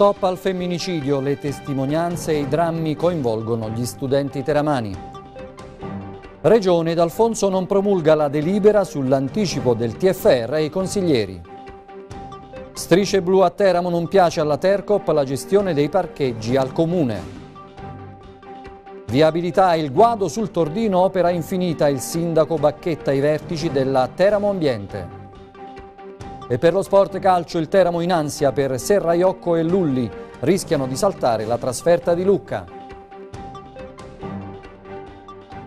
Stop al femminicidio, le testimonianze e i drammi coinvolgono gli studenti teramani. Regione D'Alfonso non promulga la delibera sull'anticipo del TFR ai consiglieri. Strisce blu a Teramo non piace alla Tercop la gestione dei parcheggi al comune. Viabilità e il guado sul Tordino opera infinita il sindaco Bacchetta ai vertici della Teramo Ambiente. E per lo sport calcio il Teramo in ansia per Serraiocco e Lulli. Rischiano di saltare la trasferta di Lucca.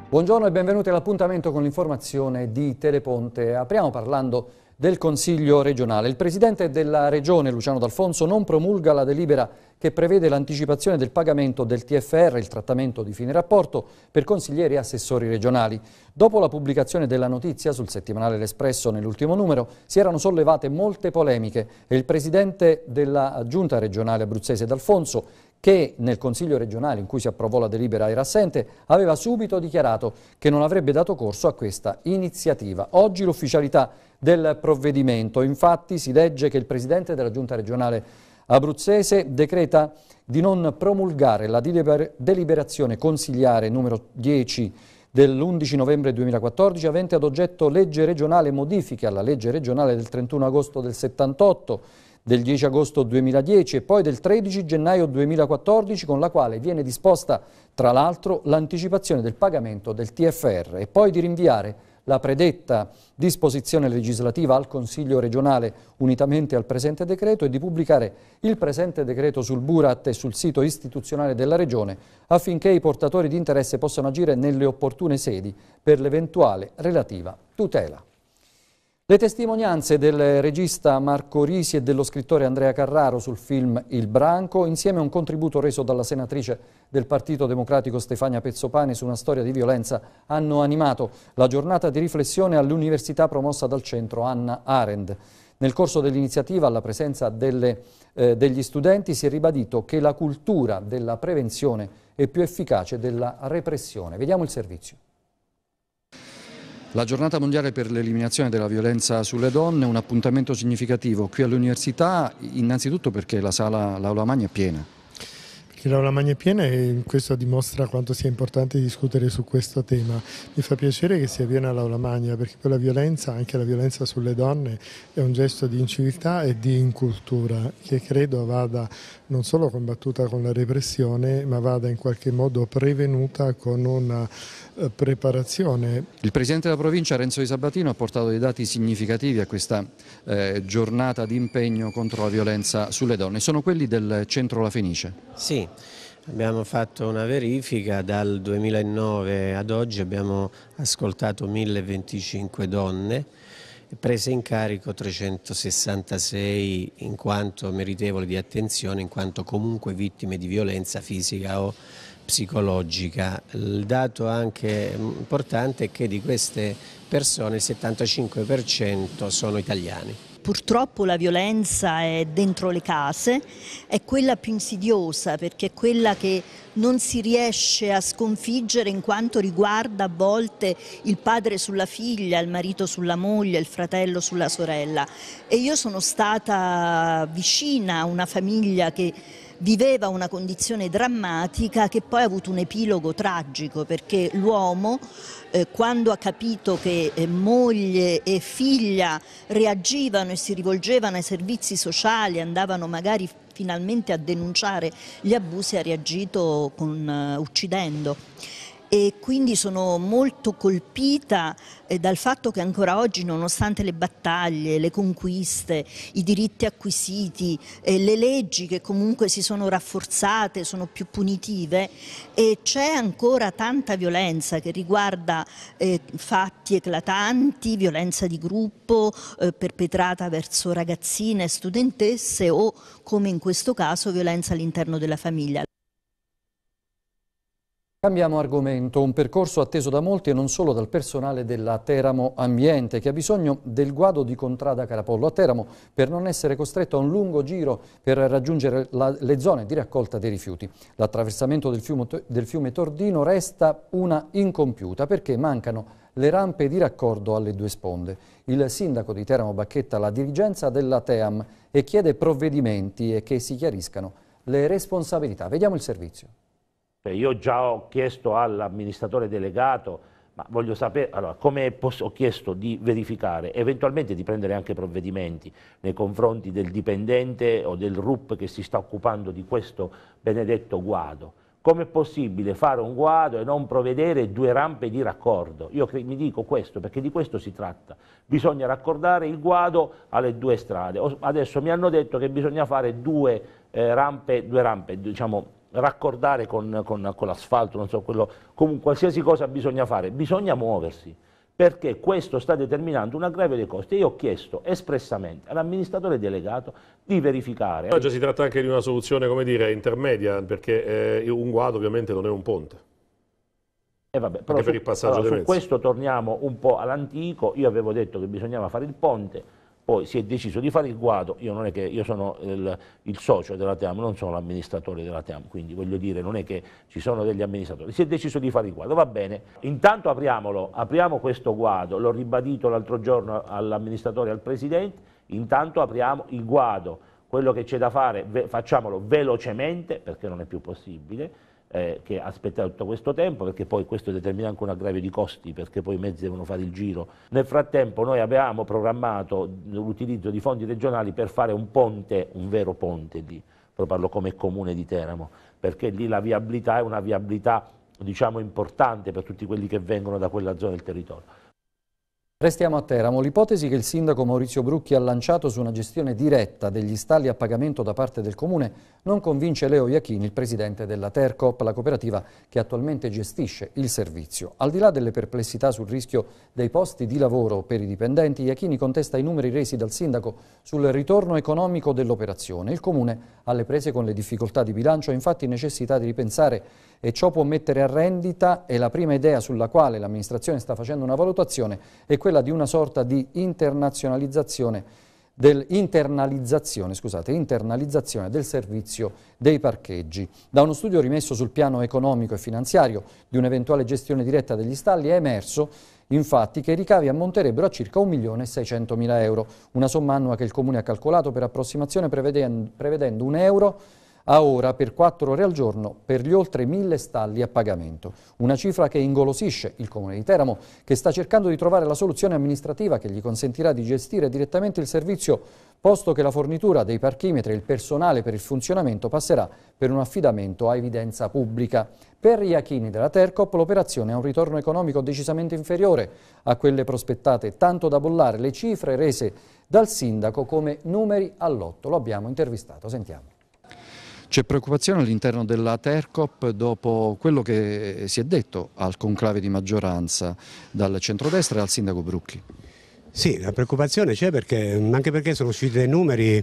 Buongiorno e benvenuti all'appuntamento con l'informazione di Teleponte. Apriamo parlando del Consiglio regionale. Il Presidente della Regione, Luciano D'Alfonso, non promulga la delibera che prevede l'anticipazione del pagamento del TFR, il trattamento di fine rapporto, per consiglieri e assessori regionali. Dopo la pubblicazione della notizia sul settimanale L'Espresso nell'ultimo numero, si erano sollevate molte polemiche e il Presidente della Giunta regionale abruzzese D'Alfonso che nel Consiglio regionale in cui si approvò la delibera era assente, aveva subito dichiarato che non avrebbe dato corso a questa iniziativa. Oggi l'ufficialità del provvedimento. Infatti si legge che il Presidente della Giunta regionale abruzzese decreta di non promulgare la deliberazione consigliare numero 10 dell'11 novembre 2014 avente ad oggetto legge regionale modifiche alla legge regionale del 31 agosto del 78, del 10 agosto 2010 e poi del 13 gennaio 2014 con la quale viene disposta tra l'altro l'anticipazione del pagamento del TFR e poi di rinviare la predetta disposizione legislativa al Consiglio regionale unitamente al presente decreto e di pubblicare il presente decreto sul Burat e sul sito istituzionale della Regione affinché i portatori di interesse possano agire nelle opportune sedi per l'eventuale relativa tutela. Le testimonianze del regista Marco Risi e dello scrittore Andrea Carraro sul film Il Branco, insieme a un contributo reso dalla senatrice del Partito Democratico Stefania Pezzopane su una storia di violenza, hanno animato la giornata di riflessione all'università promossa dal centro Anna Arendt. Nel corso dell'iniziativa, alla presenza delle, eh, degli studenti, si è ribadito che la cultura della prevenzione è più efficace della repressione. Vediamo il servizio. La giornata mondiale per l'eliminazione della violenza sulle donne è un appuntamento significativo qui all'università, innanzitutto perché la sala, l'aula magna è piena. Chi la Lamagna è piena e questo dimostra quanto sia importante discutere su questo tema. Mi fa piacere che si avviene all'Aula Lamagna perché quella violenza, anche la violenza sulle donne, è un gesto di inciviltà e di incultura che credo vada non solo combattuta con la repressione ma vada in qualche modo prevenuta con una eh, preparazione. Il Presidente della Provincia Renzo Di Sabatino ha portato dei dati significativi a questa eh, giornata di impegno contro la violenza sulle donne. Sono quelli del centro La Fenice? Sì, Abbiamo fatto una verifica, dal 2009 ad oggi abbiamo ascoltato 1025 donne prese in carico 366 in quanto meritevoli di attenzione, in quanto comunque vittime di violenza fisica o psicologica. Il dato anche importante è che di queste persone il 75% sono italiani. Purtroppo la violenza è dentro le case, è quella più insidiosa perché è quella che non si riesce a sconfiggere in quanto riguarda a volte il padre sulla figlia, il marito sulla moglie, il fratello sulla sorella. E io sono stata vicina a una famiglia che viveva una condizione drammatica che poi ha avuto un epilogo tragico perché l'uomo eh, quando ha capito che eh, moglie e figlia reagivano e si rivolgevano ai servizi sociali, andavano magari finalmente a denunciare gli abusi, ha reagito con, uh, uccidendo e quindi sono molto colpita eh, dal fatto che ancora oggi, nonostante le battaglie, le conquiste, i diritti acquisiti, eh, le leggi che comunque si sono rafforzate, sono più punitive, c'è ancora tanta violenza che riguarda eh, fatti eclatanti, violenza di gruppo perpetrata verso ragazzine, studentesse o, come in questo caso, violenza all'interno della famiglia. Cambiamo argomento, un percorso atteso da molti e non solo dal personale della Teramo Ambiente che ha bisogno del guado di Contrada Carapollo a Teramo per non essere costretto a un lungo giro per raggiungere la, le zone di raccolta dei rifiuti. L'attraversamento del, del fiume Tordino resta una incompiuta perché mancano le rampe di raccordo alle due sponde. Il sindaco di Teramo bacchetta la dirigenza della Team e chiede provvedimenti e che si chiariscano le responsabilità. Vediamo il servizio. Cioè io già ho chiesto all'amministratore delegato, ma voglio sapere, allora, come ho chiesto di verificare, eventualmente di prendere anche provvedimenti nei confronti del dipendente o del RUP che si sta occupando di questo benedetto guado. Com'è possibile fare un guado e non provvedere due rampe di raccordo? Io mi dico questo perché di questo si tratta. Bisogna raccordare il guado alle due strade. Adesso mi hanno detto che bisogna fare due eh, rampe, due rampe diciamo, raccordare con, con, con l'asfalto, so, comunque qualsiasi cosa bisogna fare, bisogna muoversi perché questo sta determinando una aggravio dei costi. Io ho chiesto espressamente all'amministratore delegato di verificare. Ma già si tratta anche di una soluzione, come dire, intermedia, perché eh, un guado ovviamente non è un ponte. E eh, vabbè, però su, per allora, su questo torniamo un po' all'antico, io avevo detto che bisognava fare il ponte, poi si è deciso di fare il guado, io, non è che, io sono il, il, socio della TEAM, non sono l'amministratore della TEAM, quindi voglio dire non è che ci sono degli amministratori, si è deciso di fare il guado, va bene, intanto apriamolo, apriamo questo guado, l'ho ribadito l'altro giorno all'amministratore e al Presidente, intanto apriamo il guado, quello che c'è da fare ve, facciamolo velocemente perché non è più possibile, eh, che aspettare tutto questo tempo perché poi questo determina anche un aggravio di costi perché poi i mezzi devono fare il giro. Nel frattempo noi abbiamo programmato l'utilizzo di fondi regionali per fare un ponte, un vero ponte lì, però parlo come comune di Teramo, perché lì la viabilità è una viabilità diciamo importante per tutti quelli che vengono da quella zona del territorio. Restiamo a Teramo. L'ipotesi che il sindaco Maurizio Brucchi ha lanciato su una gestione diretta degli stalli a pagamento da parte del comune non convince Leo Iachini, il presidente della Tercop, la cooperativa che attualmente gestisce il servizio. Al di là delle perplessità sul rischio dei posti di lavoro per i dipendenti, Iachini contesta i numeri resi dal sindaco sul ritorno economico dell'operazione. Il comune, alle prese con le difficoltà di bilancio, ha infatti necessità di ripensare e ciò può mettere a rendita e la prima idea sulla quale l'amministrazione sta facendo una valutazione è quella di una sorta di internazionalizzazione del scusate, internalizzazione del servizio dei parcheggi. Da uno studio rimesso sul piano economico e finanziario di un'eventuale gestione diretta degli stalli è emerso infatti che i ricavi ammonterebbero a circa 1.600.000 euro, una somma annua che il Comune ha calcolato per approssimazione prevedendo, prevedendo un euro a ora per 4 ore al giorno per gli oltre 1000 stalli a pagamento. Una cifra che ingolosisce il Comune di Teramo, che sta cercando di trovare la soluzione amministrativa che gli consentirà di gestire direttamente il servizio, posto che la fornitura dei parchimetri e il personale per il funzionamento passerà per un affidamento a evidenza pubblica. Per gli Achini della Tercop l'operazione ha un ritorno economico decisamente inferiore a quelle prospettate, tanto da bollare le cifre rese dal sindaco come numeri all'otto. Lo abbiamo intervistato, sentiamo. C'è preoccupazione all'interno della Tercop dopo quello che si è detto al conclave di maggioranza dal centrodestra e al sindaco Brucchi. Sì, la preoccupazione c'è anche perché sono usciti dei numeri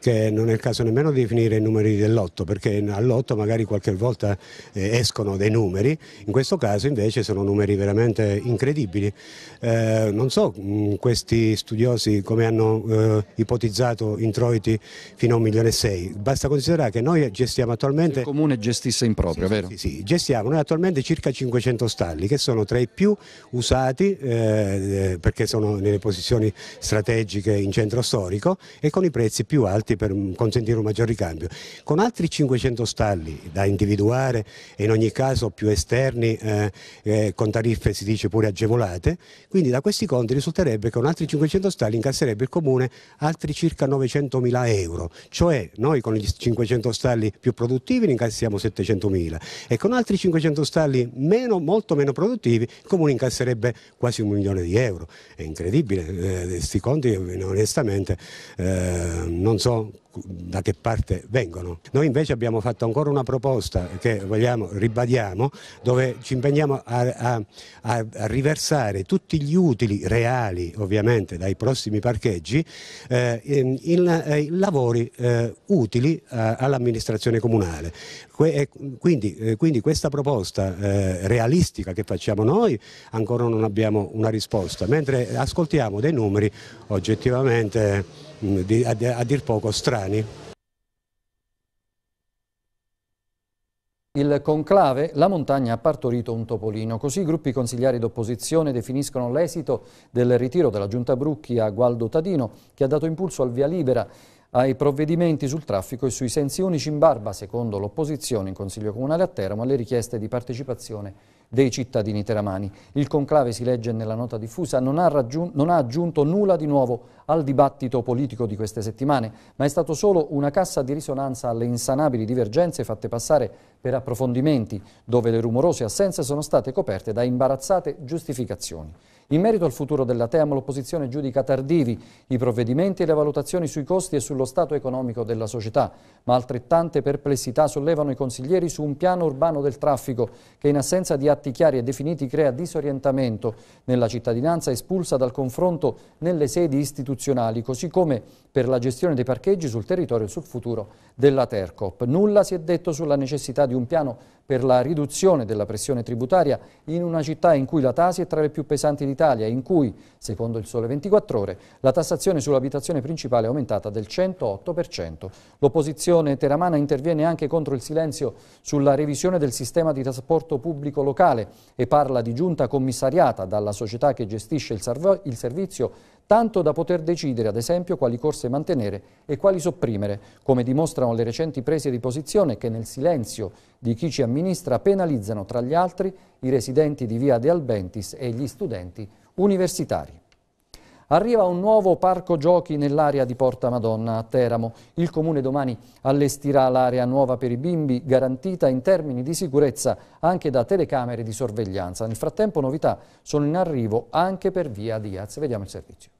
che non è il caso nemmeno di definire i numeri del lotto, perché all'otto magari qualche volta eh, escono dei numeri, in questo caso invece sono numeri veramente incredibili. Eh, non so mh, mm, questi studiosi come hanno eh, ipotizzato introiti fino a 1 milione e 6, basta considerare che noi gestiamo attualmente... Il comune gestisse in proprio, sì, vero? Sì, sì, gestiamo noi attualmente circa 500 stalli, che sono tra i più usati eh, eh, perché sono nelle posizioni strategiche in centro storico e con i prezzi più alti porti per consentire un maggior ricambio, con altri 500 stalli da individuare e in ogni caso più esterni eh, eh, con tariffe si dice pure agevolate, quindi da questi conti risulterebbe che con altri 500 stalli incasserebbe il Comune altri circa 900 mila euro, cioè noi con gli 500 stalli più produttivi ne incassiamo 700 mila e con altri 500 stalli meno, molto meno produttivi il Comune incasserebbe quasi un milione di euro, è incredibile, questi eh, conti eh, onestamente eh, non so da che parte vengono. Noi invece abbiamo fatto ancora una proposta che vogliamo, ribadiamo, dove ci impegniamo a, a, a riversare tutti gli utili reali, ovviamente, dai prossimi parcheggi, eh, in, in, eh, in, lavori eh, utili eh, all'amministrazione comunale. Que, quindi, eh, quindi, questa proposta eh, realistica che facciamo noi ancora non abbiamo una risposta, mentre ascoltiamo dei numeri oggettivamente Mm, a dir poco strani. Il conclave, la montagna ha partorito un topolino, così i gruppi consigliari d'opposizione definiscono l'esito del ritiro della giunta Brucchi a Gualdo Tadino che ha dato impulso al via libera ai provvedimenti sul traffico e sui sensi unici in barba, secondo l'opposizione in Consiglio Comunale a Teramo, alle richieste di partecipazione dei cittadini teramani. Il conclave, si legge nella nota diffusa, non ha, non ha aggiunto nulla di nuovo al dibattito politico di queste settimane, ma è stato solo una cassa di risonanza alle insanabili divergenze fatte passare per approfondimenti, dove le rumorose assenze sono state coperte da imbarazzate giustificazioni. In merito al futuro della TEAM, l'opposizione giudica tardivi i provvedimenti e le valutazioni sui costi e sullo stato economico della società, ma altrettante perplessità sollevano i consiglieri su un piano urbano del traffico che in assenza di atti chiari e definiti crea disorientamento nella cittadinanza espulsa dal confronto nelle sedi istituzionali, così come per la gestione dei parcheggi sul territorio e sul futuro della Tercop. Nulla si è detto sulla necessità di un piano per la riduzione della pressione tributaria in una città in cui la Tasi è tra le più pesanti d'Italia e in cui, secondo il Sole 24 Ore, la tassazione sull'abitazione principale è aumentata del 108%. L'opposizione teramana interviene anche contro il silenzio sulla revisione del sistema di trasporto pubblico locale e parla di giunta commissariata dalla società che gestisce il, il servizio tanto da poter decidere ad esempio quali corse mantenere e quali sopprimere, come dimostrano le recenti prese di posizione che nel silenzio di chi ci amministra penalizzano tra gli altri i residenti di via De Albentis e gli studenti universitari. Arriva un nuovo parco giochi nell'area di Porta Madonna a Teramo. Il comune domani allestirà l'area nuova per i bimbi, garantita in termini di sicurezza anche da telecamere di sorveglianza. Nel frattempo novità sono in arrivo anche per via Diaz. Vediamo il servizio.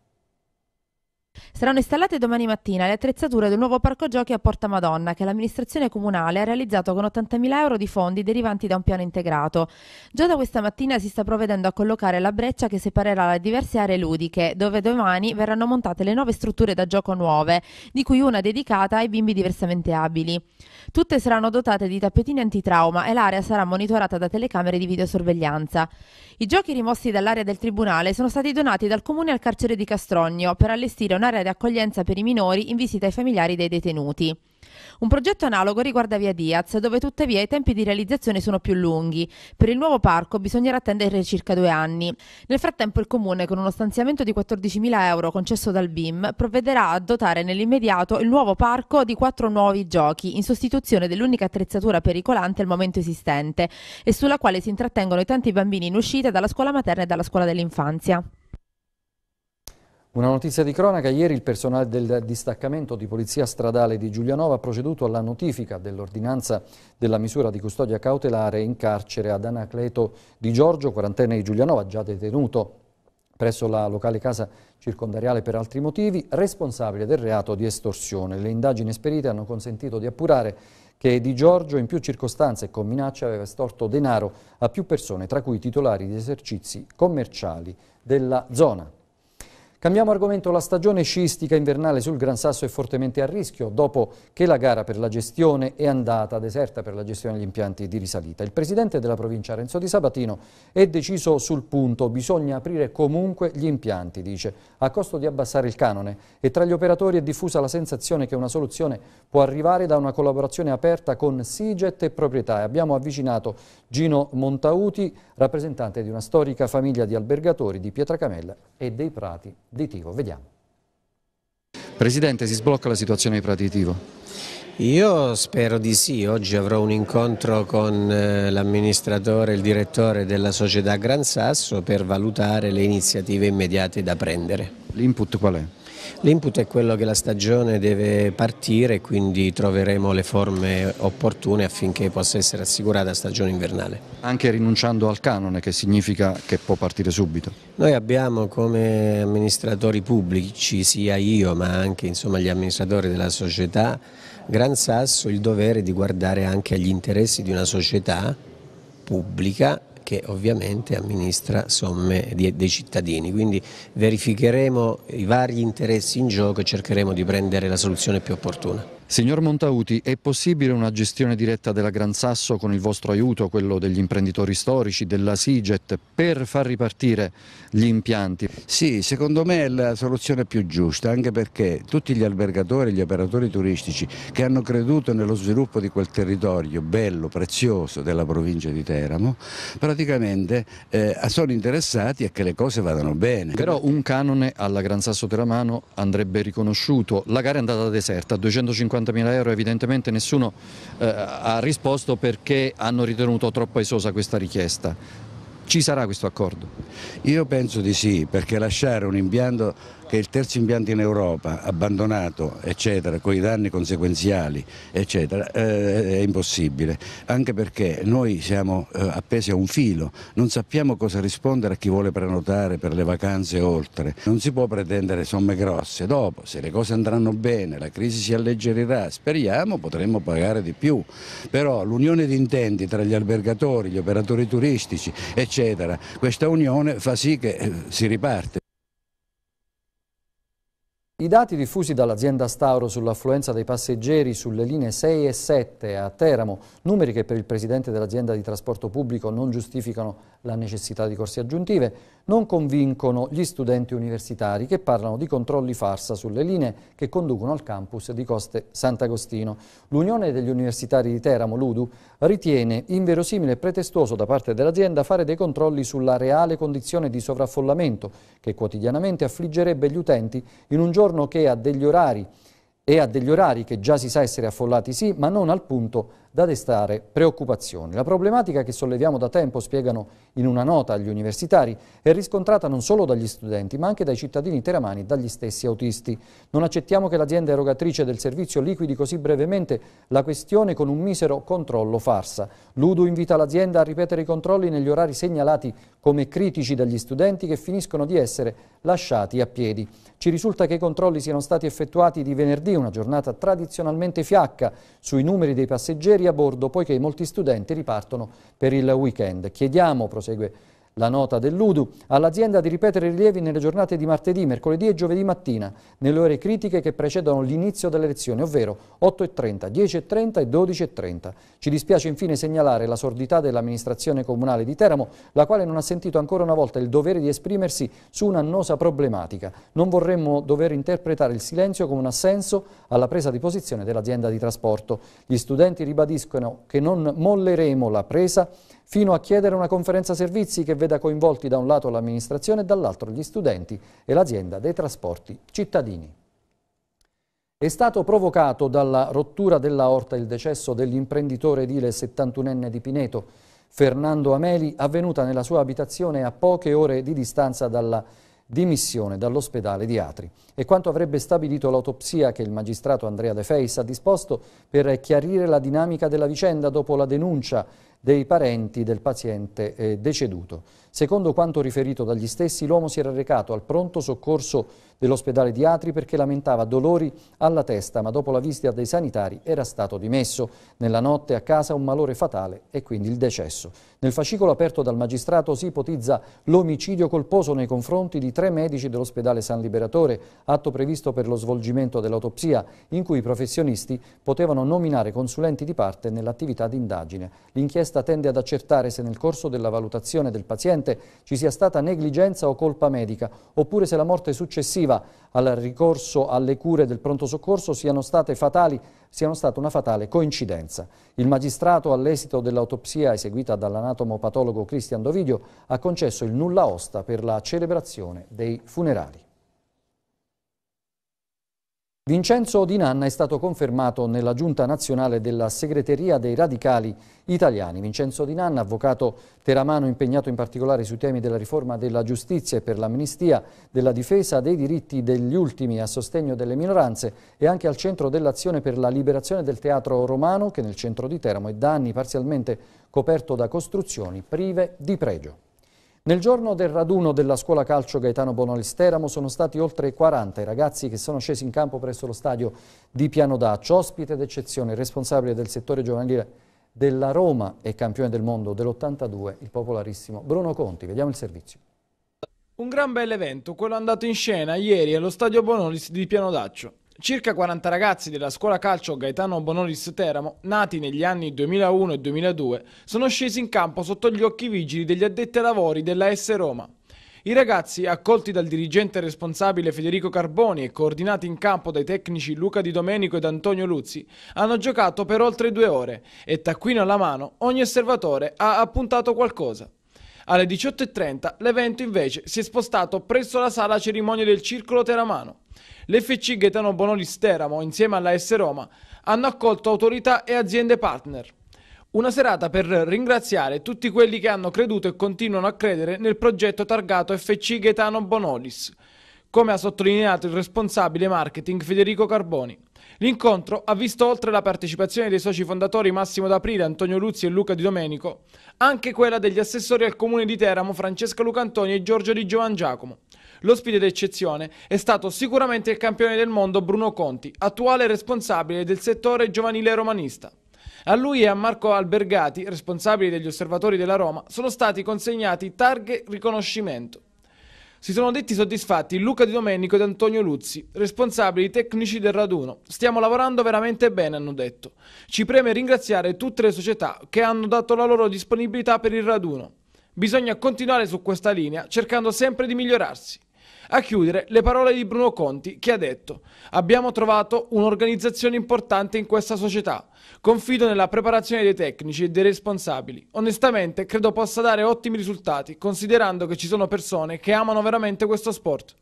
Saranno installate domani mattina le attrezzature del nuovo parco giochi a Porta Madonna che l'amministrazione comunale ha realizzato con 80.000 euro di fondi derivanti da un piano integrato. Già da questa mattina si sta provvedendo a collocare la breccia che separerà le diverse aree ludiche, dove domani verranno montate le nuove strutture da gioco nuove, di cui una dedicata ai bimbi diversamente abili. Tutte saranno dotate di tappetini antitrauma e l'area sarà monitorata da telecamere di videosorveglianza. I giochi rimossi dall'area del tribunale sono stati donati dal comune al carcere di Castrogno per allestire una un'area di accoglienza per i minori in visita ai familiari dei detenuti. Un progetto analogo riguarda Via Diaz, dove tuttavia i tempi di realizzazione sono più lunghi. Per il nuovo parco bisognerà attendere circa due anni. Nel frattempo il Comune, con uno stanziamento di 14.000 euro concesso dal BIM, provvederà a dotare nell'immediato il nuovo parco di quattro nuovi giochi, in sostituzione dell'unica attrezzatura pericolante al momento esistente e sulla quale si intrattengono i tanti bambini in uscita dalla scuola materna e dalla scuola dell'infanzia. Una notizia di cronaca, ieri il personale del distaccamento di polizia stradale di Giulianova ha proceduto alla notifica dell'ordinanza della misura di custodia cautelare in carcere ad Anacleto Di Giorgio, quarantenne di Giulianova, già detenuto presso la locale casa circondariale per altri motivi, responsabile del reato di estorsione. Le indagini esperite hanno consentito di appurare che Di Giorgio in più circostanze e con minacce aveva estorto denaro a più persone, tra cui titolari di esercizi commerciali della zona. Cambiamo argomento, la stagione sciistica invernale sul Gran Sasso è fortemente a rischio dopo che la gara per la gestione è andata deserta per la gestione degli impianti di risalita. Il presidente della provincia Renzo Di Sabatino è deciso sul punto, bisogna aprire comunque gli impianti, dice, a costo di abbassare il canone e tra gli operatori è diffusa la sensazione che una soluzione può arrivare da una collaborazione aperta con Siget e proprietà. Abbiamo avvicinato Gino Montauti, rappresentante di una storica famiglia di albergatori di Pietracamella e dei Prati di Tivo. Vediamo. Presidente, si sblocca la situazione di Prati Tivo? Io spero di sì, oggi avrò un incontro con eh, l'amministratore e il direttore della società Gran Sasso per valutare le iniziative immediate da prendere. L'input qual è? L'input è quello che la stagione deve partire, quindi troveremo le forme opportune affinché possa essere assicurata la stagione invernale. Anche rinunciando al canone, che significa che può partire subito? Noi abbiamo come amministratori pubblici, sia io ma anche insomma, gli amministratori della società Gran Sasso, il dovere di guardare anche agli interessi di una società pubblica che ovviamente amministra somme dei cittadini. Quindi verificheremo i vari interessi in gioco e cercheremo di prendere la soluzione più opportuna. Signor Montauti, è possibile una gestione diretta della Gran Sasso con il vostro aiuto, quello degli imprenditori storici, della SIGET, per far ripartire gli impianti? Sì, secondo me è la soluzione più giusta, anche perché tutti gli albergatori, e gli operatori turistici che hanno creduto nello sviluppo di quel territorio bello, prezioso della provincia di Teramo, praticamente eh, sono interessati a che le cose vadano bene. Però un canone alla Gran Sasso Teramano andrebbe riconosciuto. La gara è andata deserta, 250 50.000 euro evidentemente nessuno eh, ha risposto perché hanno ritenuto troppo esosa questa richiesta. Ci sarà questo accordo? Io penso di sì, perché lasciare un impianto che il terzo impianto in Europa, abbandonato, eccetera, con i danni conseguenziali, eccetera, eh, è impossibile, anche perché noi siamo eh, appesi a un filo, non sappiamo cosa rispondere a chi vuole prenotare per le vacanze e oltre, non si può pretendere somme grosse, dopo se le cose andranno bene, la crisi si alleggerirà, speriamo potremmo pagare di più, però l'unione di intenti tra gli albergatori, gli operatori turistici, eccetera, questa unione fa sì che eh, si riparte. I dati diffusi dall'azienda Stauro sull'affluenza dei passeggeri sulle linee 6 e 7 a Teramo, numeri che per il presidente dell'azienda di trasporto pubblico non giustificano la necessità di corsi aggiuntive, non convincono gli studenti universitari che parlano di controlli farsa sulle linee che conducono al campus di Coste Sant'Agostino. L'Unione degli Universitari di Teramo, l'UDU, ritiene inverosimile e pretestuoso da parte dell'azienda fare dei controlli sulla reale condizione di sovraffollamento che quotidianamente affliggerebbe gli utenti in un giorno che ha degli orari e ha degli orari che già si sa essere affollati sì, ma non al punto da destare preoccupazioni. La problematica che solleviamo da tempo, spiegano in una nota agli universitari, è riscontrata non solo dagli studenti, ma anche dai cittadini teramani e dagli stessi autisti. Non accettiamo che l'azienda erogatrice del servizio liquidi così brevemente la questione con un misero controllo farsa. L'Udu invita l'azienda a ripetere i controlli negli orari segnalati come critici dagli studenti che finiscono di essere lasciati a piedi. Ci risulta che i controlli siano stati effettuati di venerdì, una giornata tradizionalmente fiacca, sui numeri dei passeggeri a bordo poiché molti studenti ripartono per il weekend. Chiediamo, prosegue la nota dell'Udu all'azienda di ripetere i rilievi nelle giornate di martedì, mercoledì e giovedì mattina, nelle ore critiche che precedono l'inizio delle lezioni, ovvero 8.30, 10.30 e 12.30. Ci dispiace infine segnalare la sordità dell'amministrazione comunale di Teramo, la quale non ha sentito ancora una volta il dovere di esprimersi su un'annosa problematica. Non vorremmo dover interpretare il silenzio come un assenso alla presa di posizione dell'azienda di trasporto. Gli studenti ribadiscono che non molleremo la presa fino a chiedere una conferenza servizi che veda coinvolti da un lato l'amministrazione e dall'altro gli studenti e l'azienda dei trasporti cittadini. È stato provocato dalla rottura della dell'aorta il decesso dell'imprenditore edile 71enne di Pineto, Fernando Ameli, avvenuta nella sua abitazione a poche ore di distanza dalla dimissione dall'ospedale di Atri e quanto avrebbe stabilito l'autopsia che il magistrato Andrea De Feis ha disposto per chiarire la dinamica della vicenda dopo la denuncia dei parenti del paziente eh, deceduto. Secondo quanto riferito dagli stessi, l'uomo si era recato al pronto soccorso dell'ospedale di Atri perché lamentava dolori alla testa, ma dopo la visita dei sanitari era stato dimesso. Nella notte a casa un malore fatale e quindi il decesso. Nel fascicolo aperto dal magistrato si ipotizza l'omicidio colposo nei confronti di tre medici dell'ospedale San Liberatore, atto previsto per lo svolgimento dell'autopsia, in cui i professionisti potevano nominare consulenti di parte nell'attività di indagine. L'inchiesta inchiesta tende ad accertare se nel corso della valutazione del paziente ci sia stata negligenza o colpa medica, oppure se la morte successiva al ricorso alle cure del pronto soccorso siano state fatali siano stata una fatale coincidenza. Il magistrato, all'esito dell'autopsia eseguita dall'anatomopatologo Cristian Dovidio, ha concesso il nulla osta per la celebrazione dei funerali. Vincenzo Di Nanna è stato confermato nella giunta nazionale della segreteria dei radicali italiani. Vincenzo Di Nanna, avvocato teramano impegnato in particolare sui temi della riforma della giustizia e per l'amnistia, della difesa dei diritti degli ultimi a sostegno delle minoranze e anche al centro dell'azione per la liberazione del teatro romano che nel centro di Teramo è da anni parzialmente coperto da costruzioni prive di pregio. Nel giorno del raduno della scuola calcio Gaetano Bonolis Teramo sono stati oltre 40 i ragazzi che sono scesi in campo presso lo stadio di Piano Daccio. ospite d'eccezione, responsabile del settore giovanile della Roma e campione del mondo dell'82, il popolarissimo Bruno Conti. Vediamo il servizio. Un gran bel evento, quello andato in scena ieri allo stadio Bonolis di Piano Daccio. Circa 40 ragazzi della scuola calcio Gaetano Bonolis Teramo, nati negli anni 2001 e 2002, sono scesi in campo sotto gli occhi vigili degli addetti ai lavori della S Roma. I ragazzi, accolti dal dirigente responsabile Federico Carboni e coordinati in campo dai tecnici Luca Di Domenico ed Antonio Luzzi, hanno giocato per oltre due ore e taccuino alla mano ogni osservatore ha appuntato qualcosa. Alle 18.30 l'evento invece si è spostato presso la sala cerimonie del Circolo Teramano. L'FC Gaetano Bonolis Teramo insieme alla S Roma hanno accolto autorità e aziende partner. Una serata per ringraziare tutti quelli che hanno creduto e continuano a credere nel progetto targato FC Gaetano Bonolis, come ha sottolineato il responsabile marketing Federico Carboni. L'incontro ha visto oltre la partecipazione dei soci fondatori Massimo D'Aprile, Antonio Luzzi e Luca Di Domenico, anche quella degli assessori al comune di Teramo Francesca Lucantoni e Giorgio Di Giovan Giacomo. L'ospite d'eccezione è stato sicuramente il campione del mondo Bruno Conti, attuale responsabile del settore giovanile romanista. A lui e a Marco Albergati, responsabili degli osservatori della Roma, sono stati consegnati targhe riconoscimento. Si sono detti soddisfatti Luca Di Domenico ed Antonio Luzzi, responsabili tecnici del raduno. Stiamo lavorando veramente bene, hanno detto. Ci preme ringraziare tutte le società che hanno dato la loro disponibilità per il raduno. Bisogna continuare su questa linea cercando sempre di migliorarsi. A chiudere le parole di Bruno Conti che ha detto abbiamo trovato un'organizzazione importante in questa società. Confido nella preparazione dei tecnici e dei responsabili. Onestamente credo possa dare ottimi risultati considerando che ci sono persone che amano veramente questo sport.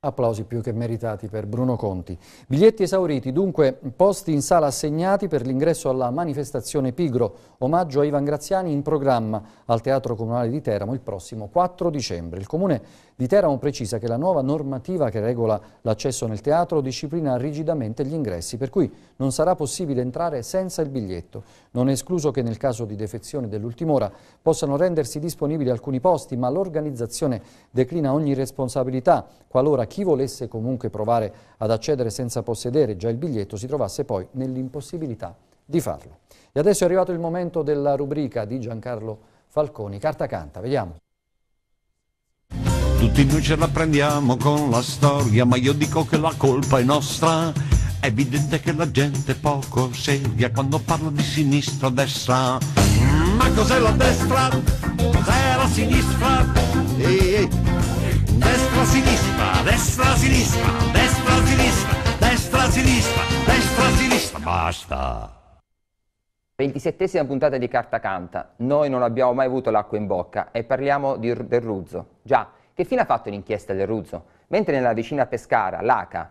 Applausi più che meritati per Bruno Conti. Biglietti esauriti, dunque posti in sala assegnati per l'ingresso alla manifestazione Pigro, omaggio a Ivan Graziani in programma al Teatro Comunale di Teramo il prossimo 4 dicembre. Il Comune di Teramo precisa che la nuova normativa che regola l'accesso nel teatro disciplina rigidamente gli ingressi, per cui non sarà possibile entrare senza il biglietto. Non è escluso che nel caso di defezione dell'ultima ora possano rendersi disponibili alcuni posti, ma l'organizzazione declina ogni responsabilità qualora chi volesse comunque provare ad accedere senza possedere già il biglietto si trovasse poi nell'impossibilità di farlo. E adesso è arrivato il momento della rubrica di Giancarlo Falconi. Carta canta, vediamo. Tutti noi ce la prendiamo con la storia, ma io dico che la colpa è nostra. È evidente che la gente è poco seria quando parla di sinistra o destra. Ma cos'è la destra? Cos'è la sinistra? ehi. Destra, sinistra, destra, sinistra, destra, sinistra, destra, sinistra, destra, sinistra. Basta. 27 esima puntata di Carta Canta. Noi non abbiamo mai avuto l'acqua in bocca e parliamo di, del Ruzzo. Già, che fine ha fatto l'inchiesta del Ruzzo? Mentre nella vicina Pescara, l'ACA,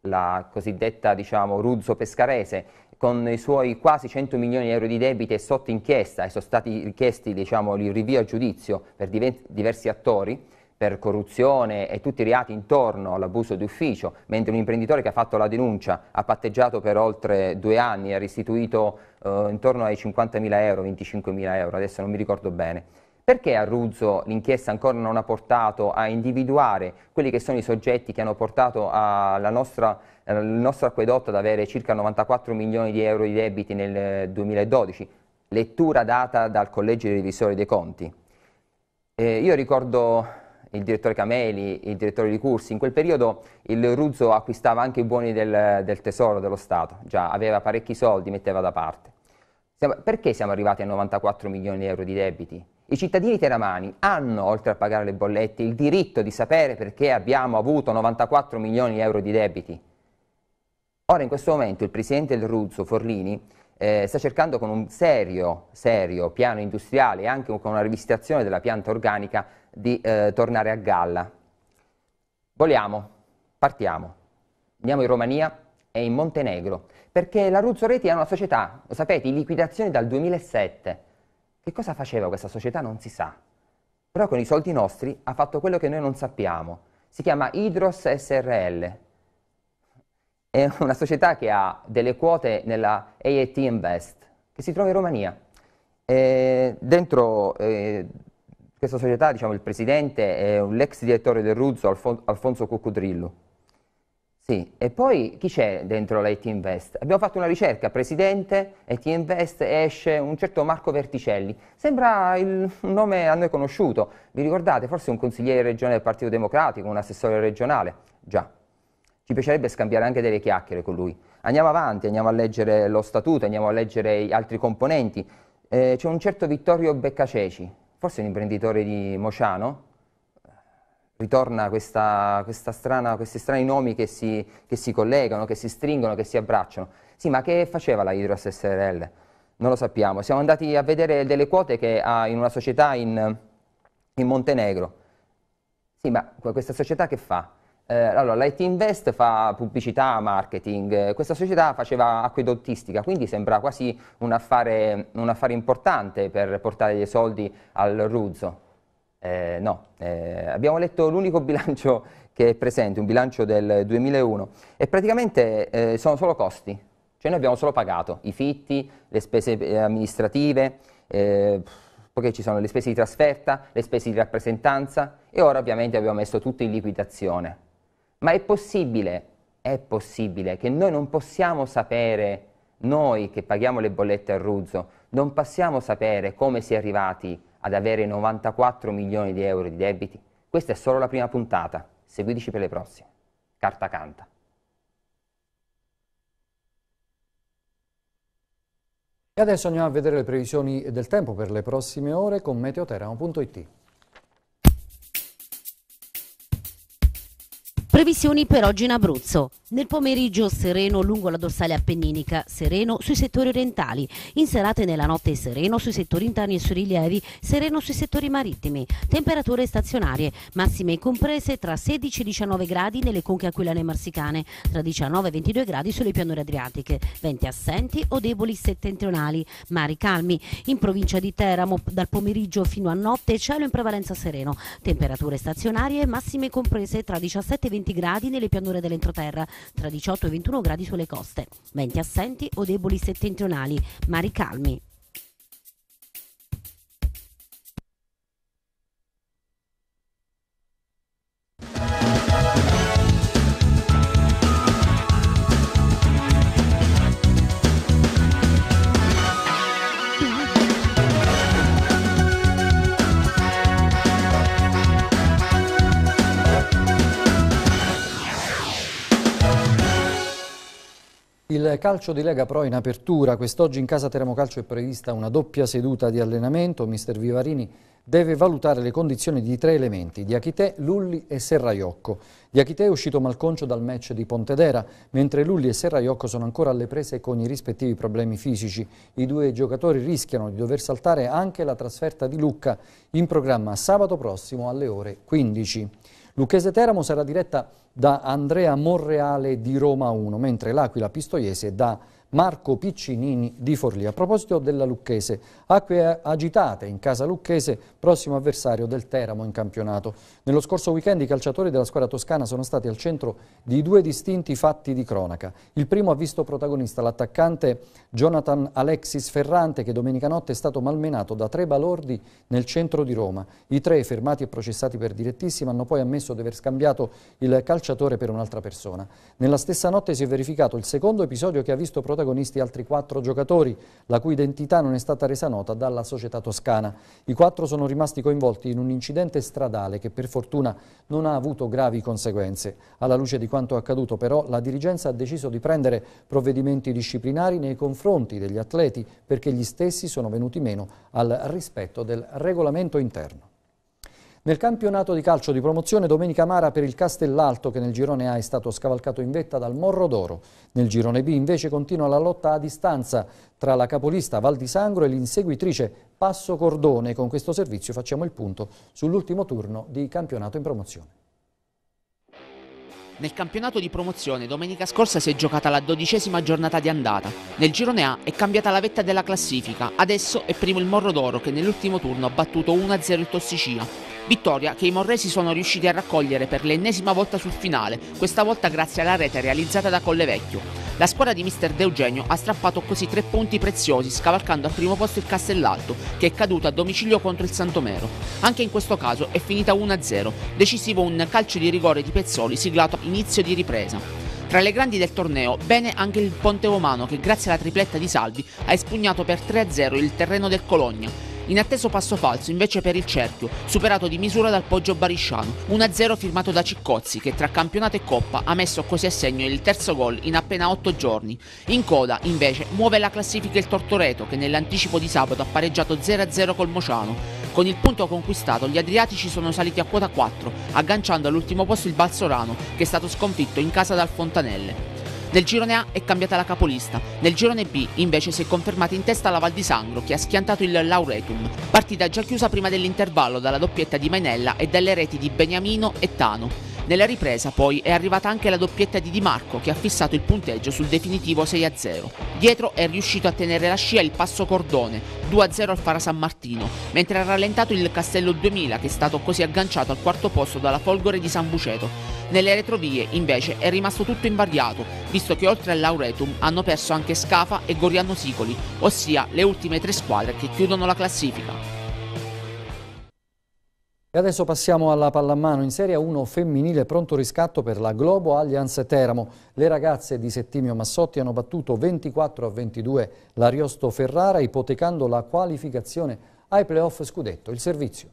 la cosiddetta diciamo, Ruzzo pescarese, con i suoi quasi 100 milioni di euro di debiti è sotto inchiesta e sono stati richiesti diciamo, il rivio a giudizio per diversi attori, per corruzione e tutti i reati intorno all'abuso d'ufficio, mentre un imprenditore che ha fatto la denuncia ha patteggiato per oltre due anni e ha restituito eh, intorno ai 50.000 euro, 25.000 euro, adesso non mi ricordo bene. Perché a Ruzzo l'inchiesta ancora non ha portato a individuare quelli che sono i soggetti che hanno portato nostra, al nostro acquedotto ad avere circa 94 milioni di euro di debiti nel 2012? Lettura data dal Collegio dei Revisori dei Conti. Eh, io ricordo il direttore Cameli, il direttore di Cursi, in quel periodo il Ruzzo acquistava anche i buoni del, del tesoro dello Stato, già aveva parecchi soldi, metteva da parte. Siamo, perché siamo arrivati a 94 milioni di euro di debiti? I cittadini teramani hanno, oltre a pagare le bollette, il diritto di sapere perché abbiamo avuto 94 milioni di euro di debiti. Ora in questo momento il presidente del Ruzzo, Forlini, eh, sta cercando con un serio, serio piano industriale e anche con una rivisitazione della pianta organica di eh, tornare a galla. Vogliamo, partiamo. Andiamo in Romania e in Montenegro, perché la Ruzzo Reti è una società, lo sapete, in liquidazione dal 2007. Che cosa faceva questa società non si sa, però con i soldi nostri ha fatto quello che noi non sappiamo, si chiama Hydros SRL, è una società che ha delle quote nella AET Invest, che si trova in Romania. E dentro eh, questa società diciamo, il presidente è l'ex direttore del Ruzzo Alfon- Alfonso Coccodrillo. Sì, e poi chi c'è dentro la IT Invest? Abbiamo fatto una ricerca, presidente, IT Invest, esce un certo Marco Verticelli. Sembra il, un nome a noi conosciuto. Vi ricordate? Forse un consigliere regionale del Partito Democratico, un assessore regionale? Già. Ci piacerebbe scambiare anche delle chiacchiere con lui. Andiamo avanti, andiamo a leggere lo statuto, andiamo a leggere gli altri componenti. Eh, c'è un certo Vittorio Beccaceci, forse un imprenditore di Mociano, ritorna questa, questa strana, questi strani nomi che si, che si, collegano, che si stringono, che si abbracciano. Sì, ma che faceva la Hydros SRL? Non lo sappiamo. Siamo andati a vedere delle quote che ha in una società in, in Montenegro. Sì, ma questa società che fa? Eh, allora, l'IT Invest fa pubblicità, marketing, questa società faceva acquedottistica, quindi sembra quasi un affare, un affare importante per portare dei soldi al Ruzzo. Eh, no, eh, abbiamo letto l'unico bilancio che è presente, un bilancio del 2001, e praticamente eh, sono solo costi, cioè noi abbiamo solo pagato i fitti, le spese eh, amministrative, eh, poi ci sono le spese di trasferta, le spese di rappresentanza e ora ovviamente abbiamo messo tutto in liquidazione. Ma è possibile, è possibile che noi non possiamo sapere, noi che paghiamo le bollette a Ruzzo, non possiamo sapere come si è arrivati ad avere 94 milioni di euro di debiti? Questa è solo la prima puntata, seguiteci per le prossime. Carta canta. E adesso andiamo a vedere le previsioni del tempo per le prossime ore con meteoteramo.it. Previsioni per oggi in Abruzzo. Nel pomeriggio sereno lungo la dorsale appenninica, sereno sui settori orientali, in serata e nella notte sereno sui settori interni e sui rilievi, sereno sui settori marittimi, temperature stazionarie, massime comprese tra 16 e 19 gradi nelle conche aquilane marsicane, tra 19 e 22 gradi sulle pianure adriatiche, venti assenti o deboli settentrionali, mari calmi, in provincia di Teramo dal pomeriggio fino a notte cielo in prevalenza sereno, temperature stazionarie massime comprese tra 17 e 22 20 gradi nelle pianure dell'entroterra, tra 18 e 21 gradi sulle coste, venti assenti o deboli settentrionali, mari calmi. Il calcio di Lega Pro in apertura, quest'oggi in casa Teramo è prevista una doppia seduta di allenamento, mister Vivarini deve valutare le condizioni di tre elementi, Diachite, Lulli e Serraiocco. Diachite è uscito malconcio dal match di Pontedera, mentre Lulli e Serraiocco sono ancora alle prese con i rispettivi problemi fisici. I due giocatori rischiano di dover saltare anche la trasferta di Lucca, in programma sabato prossimo alle ore 15. Lucchese Teramo sarà diretta da Andrea Morreale di Roma 1, mentre l'Aquila Pistoiese da Marco Piccinini di Forlì. A proposito della Lucchese, acque agitate in casa Lucchese, prossimo avversario del Teramo in campionato. Nello scorso weekend i calciatori della squadra toscana sono stati al centro di due distinti fatti di cronaca. Il primo ha visto protagonista l'attaccante Jonathan Alexis Ferrante che domenica notte è stato malmenato da tre balordi nel centro di Roma. I tre, fermati e processati per direttissima, hanno poi ammesso di aver scambiato il calciatore per un'altra persona. Nella stessa notte si è verificato il secondo episodio che ha visto protagonista protagonisti altri quattro giocatori, la cui identità non è stata resa nota dalla società toscana. I quattro sono rimasti coinvolti in un incidente stradale che per fortuna non ha avuto gravi conseguenze. Alla luce di quanto accaduto però la dirigenza ha deciso di prendere provvedimenti disciplinari nei confronti degli atleti perché gli stessi sono venuti meno al rispetto del regolamento interno. Nel campionato di calcio di promozione domenica Mara per il Castellalto che nel girone A è stato scavalcato in vetta dal Morro d'Oro. Nel girone B invece continua la lotta a distanza tra la capolista Val di Sangro e l'inseguitrice Passo Cordone. Con questo servizio facciamo il punto sull'ultimo turno di campionato in promozione. Nel campionato di promozione domenica scorsa si è giocata la dodicesima giornata di andata. Nel girone A è cambiata la vetta della classifica, adesso è primo il Morro d'Oro che nell'ultimo turno ha battuto 1-0 il Tossicina, Vittoria che i morresi sono riusciti a raccogliere per l'ennesima volta sul finale, questa volta grazie alla rete realizzata da Collevecchio. La squadra di mister De Eugenio ha strappato così tre punti preziosi, scavalcando al primo posto il Castellalto, che è caduto a domicilio contro il Santomero. Anche in questo caso è finita 1-0, decisivo un calcio di rigore di Pezzoli siglato inizio di ripresa. Tra le grandi del torneo, bene anche il Ponte Romano che grazie alla tripletta di Salvi ha espugnato per 3-0 il terreno del Cologna Inatteso passo falso invece per il cerchio, superato di misura dal Poggio Barisciano, 1-0 firmato da Ciccozzi che tra campionato e coppa ha messo così a segno il terzo gol in appena 8 giorni. In coda invece muove la classifica il Tortoreto che nell'anticipo di sabato ha pareggiato 0-0 col Mociano. Con il punto conquistato gli Adriatici sono saliti a quota 4, agganciando all'ultimo posto il Balsorano che è stato sconfitto in casa dal Fontanelle. Nel girone A è cambiata la capolista, nel girone B invece si è confermata in testa la Val di Sangro che ha schiantato il Lauretum, partita già chiusa prima dell'intervallo dalla doppietta di Mainella e dalle reti di Beniamino e Tano. Nella ripresa poi è arrivata anche la doppietta di Di Marco che ha fissato il punteggio sul definitivo 6-0. Dietro è riuscito a tenere la scia il passo Cordone, 2-0 al Fara San Martino, mentre ha rallentato il Castello 2000 che è stato così agganciato al quarto posto dalla Folgore di San Buceto. Nelle retrovie invece è rimasto tutto invariato, visto che oltre all'Auretum hanno perso anche Scafa e Goriano Sicoli, ossia le ultime tre squadre che chiudono la classifica. E adesso passiamo alla pallamano in Serie 1 femminile pronto riscatto per la Globo Allianz Teramo. Le ragazze di Settimio Massotti hanno battuto 24 a 22 l'Ariosto Ferrara ipotecando la qualificazione ai playoff scudetto. Il servizio.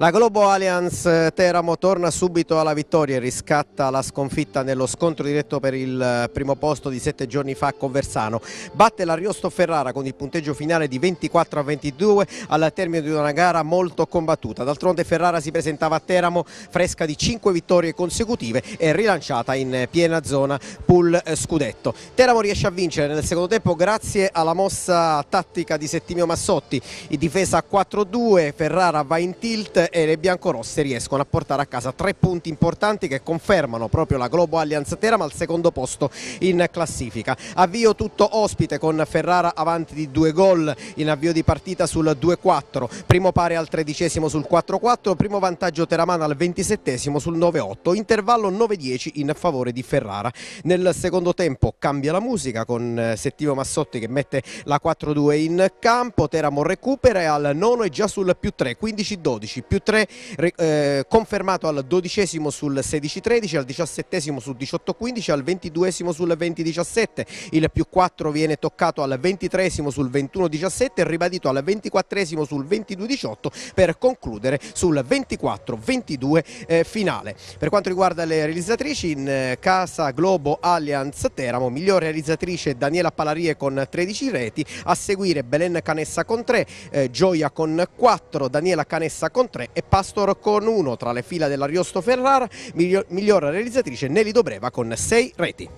La Globo Alliance eh, Teramo torna subito alla vittoria e riscatta la sconfitta nello scontro diretto per il eh, primo posto di sette giorni fa a Conversano. Batte l'Ariosto Ferrara con il punteggio finale di 24 a 22 al termine di una gara molto combattuta. D'altronde Ferrara si presentava a Teramo fresca di cinque vittorie consecutive e rilanciata in eh, piena zona pool scudetto. Teramo riesce a vincere nel secondo tempo grazie alla mossa tattica di Settimio Massotti. In difesa 4-2, Ferrara va in tilt e le biancorosse riescono a portare a casa tre punti importanti che confermano proprio la Globo Allianz Terama al secondo posto in classifica. Avvio tutto ospite con Ferrara avanti di due gol in avvio di partita sul 2-4, primo pari al tredicesimo sul 4-4, primo vantaggio Teramana al ventisettesimo sul 9-8, intervallo 9-10 in favore di Ferrara. Nel secondo tempo cambia la musica con eh, Settivo Massotti che mette la 4-2 in campo, Teramo recupera e al nono è già sul più 3, 15-12, più più 3, eh, confermato al 12 sul 16-13, al 17 sul 18-15, al 22 sul 20-17, il più 4 viene toccato al 23 sul 21-17 e ribadito al 24 sul 22-18 per concludere sul 24-22 eh, finale. Per quanto riguarda le realizzatrici, in eh, casa Globo Allianz Teramo, miglior realizzatrice Daniela Palarie con 13 reti, a seguire Belen Canessa con 3, eh, Gioia con 4, Daniela Canessa con 3 e Pastor con 1 tra le fila dell'Ariosto Ferrara, miglior, miglior realizzatrice Nelly Dobreva con 6 reti.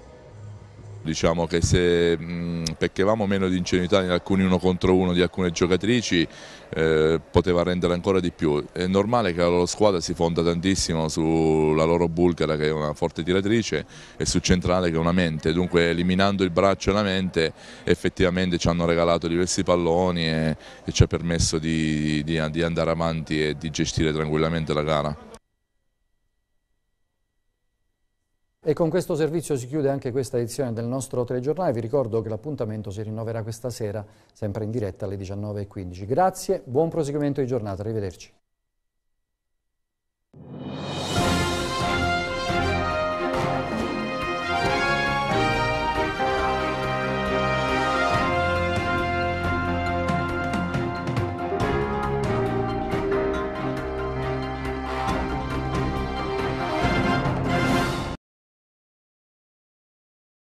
Diciamo che se mh, mm, meno di ingenuità in alcuni uno contro uno di alcune giocatrici eh, poteva rendere ancora di più. È normale che la loro squadra si fonda tantissimo sulla loro bulgara che è una forte tiratrice e su centrale che è una mente, dunque eliminando il braccio e la mente effettivamente ci hanno regalato diversi palloni e, e ci ha permesso di, di, di andare avanti e di gestire tranquillamente la gara. E con questo servizio si chiude anche questa edizione del nostro telegiornale. Vi ricordo che l'appuntamento si rinnoverà questa sera, sempre in diretta alle 19.15. Grazie, buon proseguimento di giornata, arrivederci.